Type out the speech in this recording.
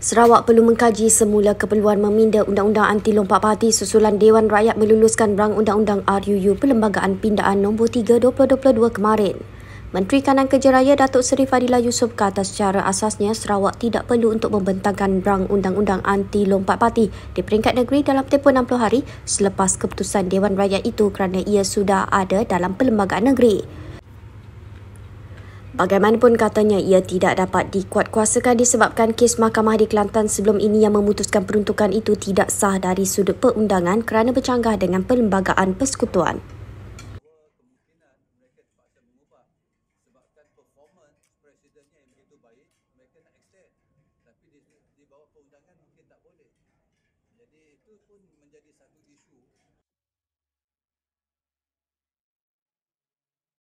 Sarawak perlu mengkaji semula keperluan meminda undang-undang anti lompat parti susulan Dewan Rakyat meluluskan rang undang-undang RUU Perlembagaan Pindaan No. 3 2022 kemarin. Menteri Kanan Kerja Raya Datuk Seri Fadila Yusof kata secara asasnya Sarawak tidak perlu untuk membentangkan rang undang-undang anti lompat parti di peringkat negeri dalam tempoh 60 hari selepas keputusan Dewan Rakyat itu kerana ia sudah ada dalam perlembagaan negeri. Bagaimanapun katanya ia tidak dapat dikuatkuasakan disebabkan kes mahkamah di Kelantan sebelum ini yang memutuskan peruntukan itu tidak sah dari sudut perundangan kerana bercanggah dengan perlembagaan persekutuan.